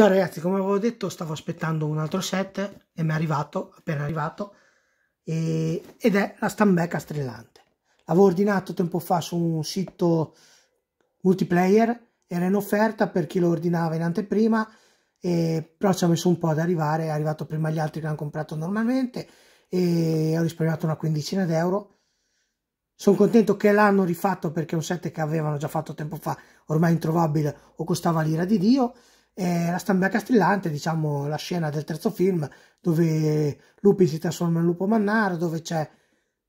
Ciao ragazzi, come avevo detto stavo aspettando un altro set e mi è arrivato, appena arrivato, e, ed è la stambecca strillante. L'avevo ordinato tempo fa su un sito multiplayer, era in offerta per chi lo ordinava in anteprima, e, però ci ha messo un po' ad arrivare, è arrivato prima gli altri che hanno comprato normalmente e ho risparmiato una quindicina d'euro. Sono contento che l'hanno rifatto perché è un set che avevano già fatto tempo fa, ormai introvabile o costava l'ira di Dio. È la stampa castellante, diciamo, la scena del terzo film dove Lupi si trasforma in lupo mannaro, dove c'è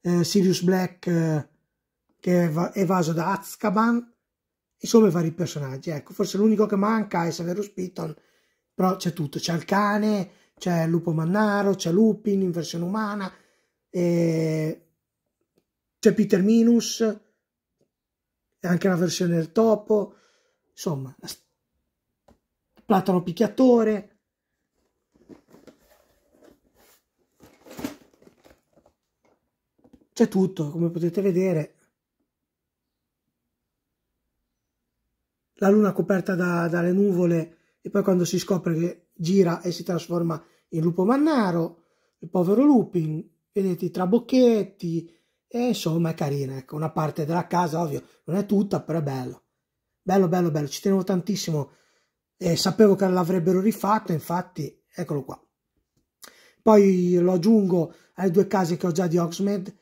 eh, Sirius Black eh, che è evaso da Azkaban, insomma i vari personaggi. Ecco, forse l'unico che manca è Severus Piton, però c'è tutto, c'è il cane, c'è il lupo mannaro, c'è Lupin in versione umana, eh, c'è Peter Minus, anche la versione del topo, insomma... La st- platano picchiatore. C'è tutto, come potete vedere. La luna coperta da, dalle nuvole e poi quando si scopre che gira e si trasforma in lupo mannaro, il povero Lupin, vedete i trabocchetti, e insomma è carina, ecco, una parte della casa, ovvio, non è tutta, però è bello. Bello, bello, bello, ci tenevo tantissimo eh, sapevo che l'avrebbero rifatto, infatti eccolo qua. Poi lo aggiungo alle due case che ho già di Oxmed,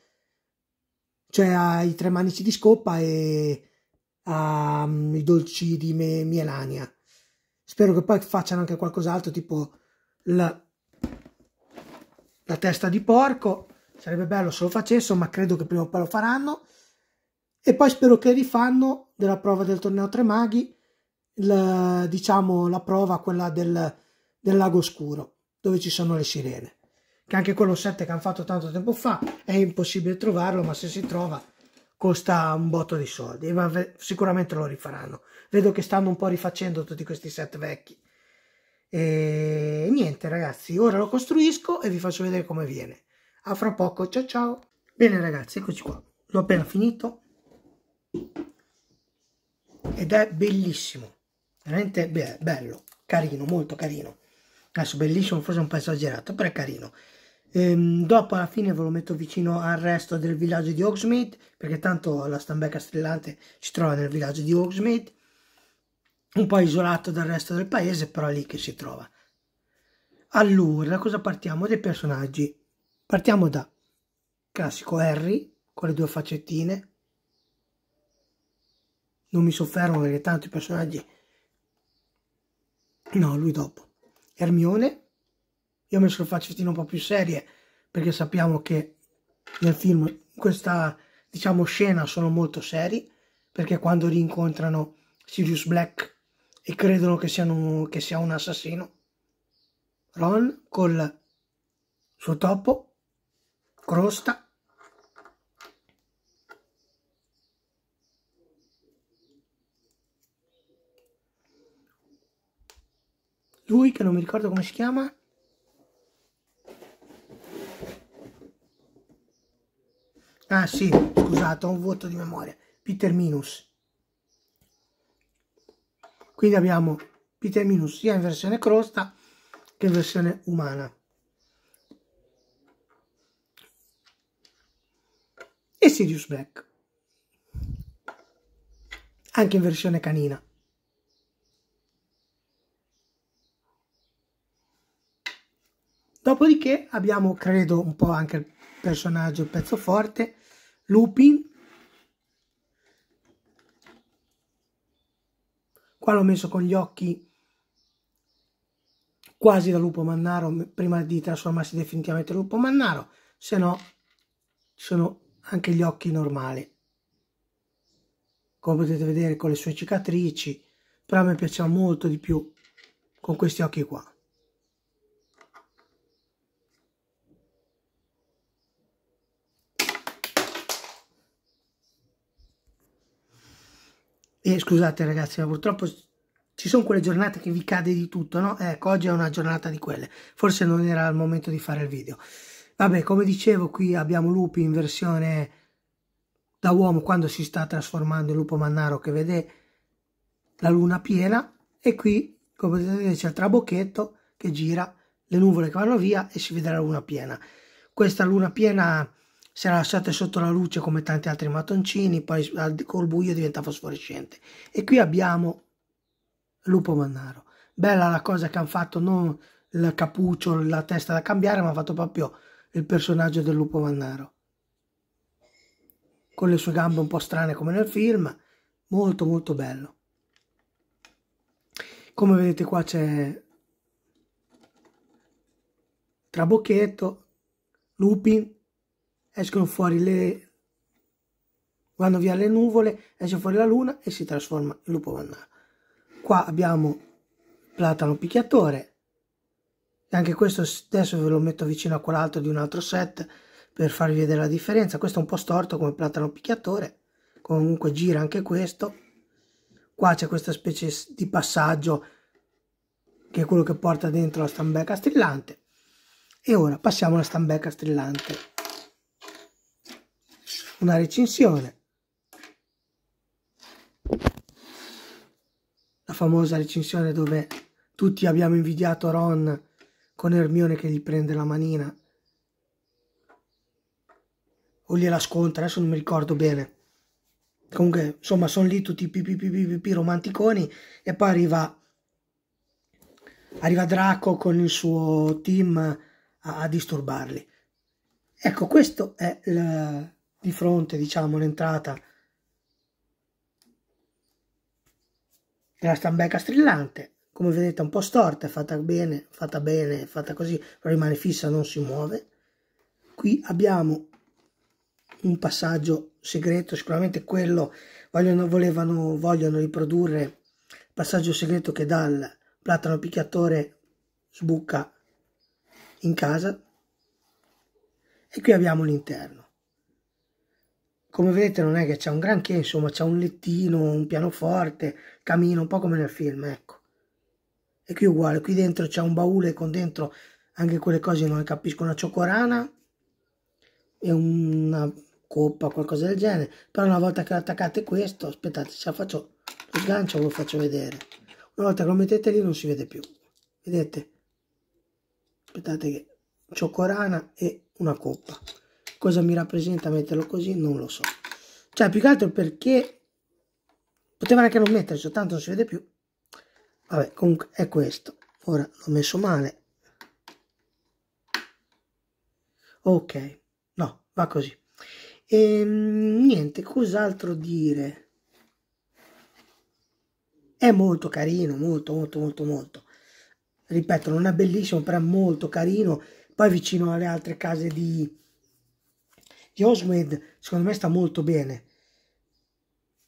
cioè ai tre manici di scoppa e ai dolci di me, Mielania. Spero che poi facciano anche qualcos'altro, tipo la, la testa di porco. Sarebbe bello se lo facessero, ma credo che prima o poi lo faranno. E poi spero che rifanno della prova del torneo Tre Maghi la, diciamo, la prova, quella del, del lago scuro, dove ci sono le sirene. Che anche quello set che hanno fatto tanto tempo fa è impossibile trovarlo, ma se si trova costa un botto di soldi, ma sicuramente lo rifaranno. Vedo che stanno un po' rifacendo tutti questi set vecchi. E niente ragazzi, ora lo costruisco e vi faccio vedere come viene. A fra poco, ciao ciao! Bene ragazzi, eccoci qua. L'ho appena finito ed è bellissimo veramente be bello, carino, molto carino. Adesso bellissimo, forse un po' esagerato, però è carino. Ehm, dopo alla fine ve lo metto vicino al resto del villaggio di Hogsmeade, perché tanto la stambecca strillante si trova nel villaggio di Hogsmeade, un po' isolato dal resto del paese, però lì che si trova. Allora, da cosa partiamo? Dei personaggi. Partiamo da classico Harry, con le due faccettine. Non mi soffermo perché tanto i personaggi No, lui dopo. Hermione, io ho messo le faccettine un po' più serie perché sappiamo che nel film in questa diciamo scena sono molto seri perché quando rincontrano Sirius Black e credono che, siano, che sia un assassino Ron col suo topo crosta lui che non mi ricordo come si chiama ah sì scusate ho un vuoto di memoria Peter Minus quindi abbiamo Peter Minus sia in versione crosta che in versione umana e Sirius Black anche in versione canina Dopodiché abbiamo, credo, un po' anche il personaggio, il pezzo forte, Lupin. Qua l'ho messo con gli occhi quasi da lupo mannaro prima di trasformarsi definitivamente in lupo mannaro, se no ci sono anche gli occhi normali. Come potete vedere con le sue cicatrici, però mi piaceva molto di più con questi occhi qua. E eh, scusate ragazzi, ma purtroppo ci sono quelle giornate che vi cade di tutto, no? Ecco, oggi è una giornata di quelle. Forse non era il momento di fare il video. Vabbè, come dicevo, qui abbiamo Lupi in versione da uomo quando si sta trasformando in lupo mannaro che vede la luna piena e qui, come potete vedere, c'è il trabocchetto che gira, le nuvole che vanno via e si vede la luna piena. Questa luna piena se la lasciate sotto la luce come tanti altri mattoncini, poi col buio diventa fosforescente. E qui abbiamo Lupo Mannaro. Bella la cosa che hanno fatto, non il cappuccio, la testa da cambiare, ma hanno fatto proprio il personaggio del Lupo Mannaro. Con le sue gambe un po' strane come nel film, molto molto bello. Come vedete qua c'è Trabocchetto, Lupin escono fuori le... vanno via le nuvole, esce fuori la luna e si trasforma in lupo mannaro. Qua abbiamo platano picchiatore, e anche questo adesso ve lo metto vicino a quell'altro di un altro set per farvi vedere la differenza. Questo è un po' storto come platano picchiatore, comunque gira anche questo. Qua c'è questa specie di passaggio che è quello che porta dentro la stambecca strillante. E ora passiamo alla stambecca strillante una recensione. La famosa recensione dove tutti abbiamo invidiato Ron con Hermione che gli prende la manina o gliela scontra, adesso non mi ricordo bene. Comunque, insomma, sono lì tutti i pipipipipipi romanticoni e poi arriva, arriva Draco con il suo team a, a disturbarli. Ecco, questo è il di fronte, diciamo, l'entrata della stambecca strillante, come vedete un po' storta, è fatta bene, fatta bene, fatta così, però rimane fissa, non si muove. Qui abbiamo un passaggio segreto, sicuramente quello vogliono, volevano, vogliono riprodurre il passaggio segreto che dal platano picchiatore sbucca in casa. E qui abbiamo l'interno come vedete non è che c'è un granché, insomma c'è un lettino, un pianoforte, camino, un po' come nel film, ecco. E qui uguale, qui dentro c'è un baule con dentro anche quelle cose non capisco, una cioccorana e una coppa, qualcosa del genere. Però una volta che attaccate questo, aspettate, se la faccio, lo sgancio, ve lo faccio vedere. Una volta che lo mettete lì non si vede più. Vedete? Aspettate che cioccorana e una coppa cosa mi rappresenta metterlo così non lo so cioè più che altro perché poteva anche non metterci tanto non si vede più vabbè comunque è questo ora l'ho messo male ok no va così e ehm, niente cos'altro dire è molto carino molto molto molto molto ripeto non è bellissimo però è molto carino poi vicino alle altre case di di Osmade secondo me sta molto bene.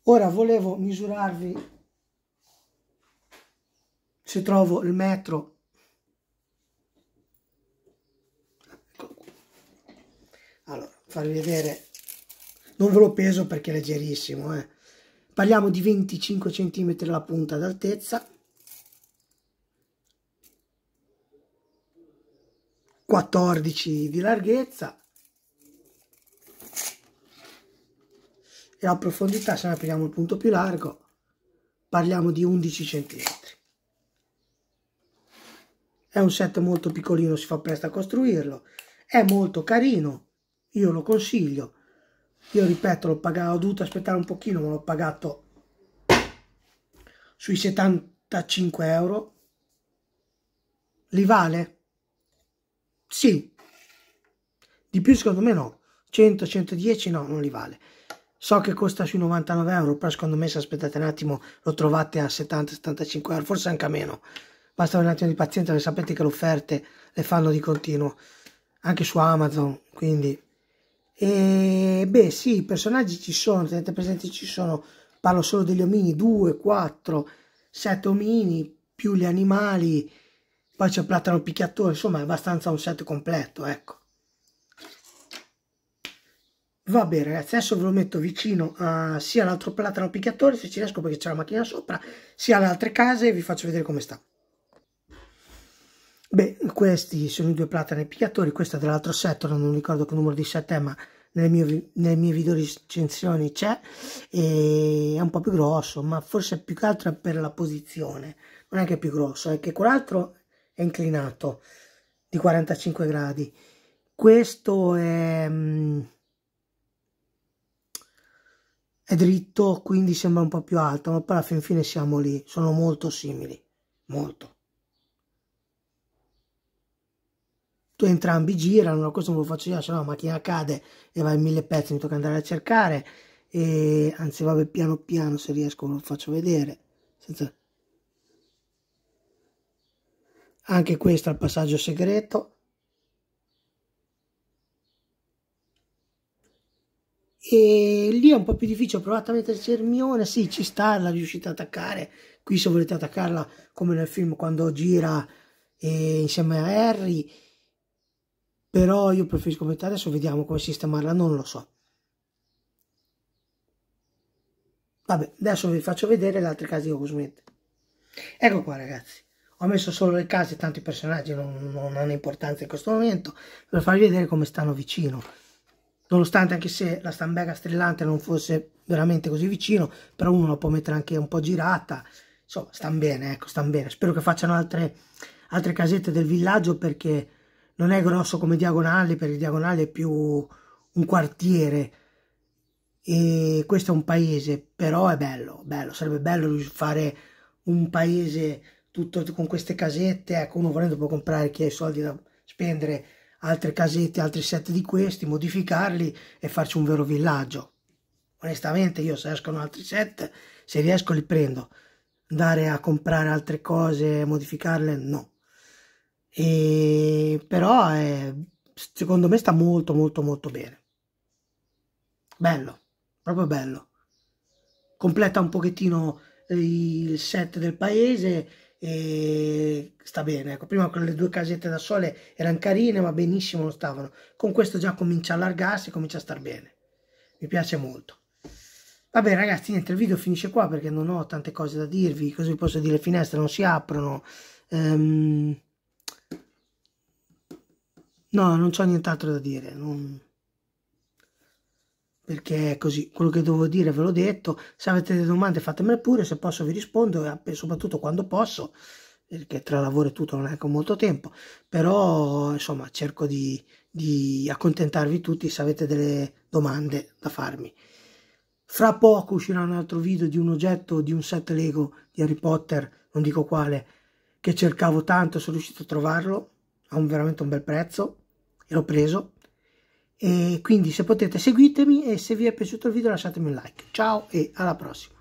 Ora volevo misurarvi se trovo il metro ecco allora farvi vedere non ve lo peso perché è leggerissimo eh. parliamo di 25 cm la punta d'altezza 14 di larghezza e la profondità se ne prendiamo il punto più largo parliamo di 11 cm è un set molto piccolino si fa presto a costruirlo è molto carino io lo consiglio io ripeto l'ho pagato ho dovuto aspettare un pochino ma l'ho pagato sui 75 euro li vale? sì di più secondo me no 100 110 no non li vale So che costa sui 99 euro, però secondo me se aspettate un attimo lo trovate a 70-75 euro, forse anche a meno. Basta un attimo di pazienza, perché sapete che le offerte le fanno di continuo, anche su Amazon, quindi... E beh sì, i personaggi ci sono, tenete presenti ci sono, parlo solo degli omini, 2, 4, 7 omini, più gli animali, poi c'è il Platano Picchiatore, insomma è abbastanza un set completo, ecco. Va bene ragazzi, adesso ve lo metto vicino a, eh, sia all'altro platano picchiatore, se ci riesco perché c'è la macchina sopra, sia alle altre case e vi faccio vedere come sta. Beh, questi sono i due platani picchiatori, questo è dell'altro set, non ricordo che numero di set è, ma nelle mie, nelle mie video recensioni c'è, e è un po' più grosso, ma forse più che altro è per la posizione, non è che è più grosso, è che quell'altro è inclinato di 45 gradi. Questo è mm, è dritto, quindi sembra un po' più alto, ma poi alla fin fine siamo lì, sono molto simili, molto. Tu entrambi girano, questo non lo faccio io, se no la macchina cade e va in mille pezzi, mi tocca andare a cercare, e anzi vabbè piano piano se riesco lo faccio vedere. Senza... Anche questo è il passaggio segreto. E è un po' più difficile, ho provato a mettere il cermione, sì, ci sta, la riuscite a attaccare. Qui se volete attaccarla come nel film quando gira eh, insieme a Harry. Però io preferisco mettere adesso, vediamo come sistemarla, non lo so. Vabbè, adesso vi faccio vedere le altre case che ho Ecco qua ragazzi, ho messo solo le case, tanto i personaggi non, non hanno importanza in questo momento, per farvi vedere come stanno vicino nonostante anche se la stambega strillante non fosse veramente così vicino, però uno la può mettere anche un po' girata, insomma, stanno bene, ecco, stanno bene. Spero che facciano altre, altre casette del villaggio perché non è grosso come diagonale, perché diagonale è più un quartiere e questo è un paese, però è bello, bello, sarebbe bello fare un paese tutto con queste casette, ecco, uno volendo può comprare chi ha i soldi da spendere altre casette, altri set di questi, modificarli e farci un vero villaggio. Onestamente io se escono altri set, se riesco li prendo. Andare a comprare altre cose, modificarle, no. E... Però è... secondo me sta molto molto molto bene. Bello, proprio bello. Completa un pochettino eh, il set del paese e sta bene. Ecco, prima quelle due casette da sole erano carine, ma benissimo non stavano. Con questo già comincia a allargarsi, comincia a star bene. Mi piace molto. Vabbè ragazzi, niente, il video finisce qua perché non ho tante cose da dirvi, così posso dire le finestre non si aprono. Ehm... No, non ho nient'altro da dire. Non perché è così. Quello che dovevo dire ve l'ho detto. Se avete delle domande fatemele pure, se posso vi rispondo, soprattutto quando posso, perché tra lavoro e tutto non è con molto tempo. Però, insomma, cerco di, di accontentarvi tutti se avete delle domande da farmi. Fra poco uscirà un altro video di un oggetto, di un set Lego di Harry Potter, non dico quale, che cercavo tanto, sono riuscito a trovarlo a un, veramente un bel prezzo e l'ho preso e quindi se potete seguitemi e se vi è piaciuto il video lasciatemi un like. Ciao e alla prossima.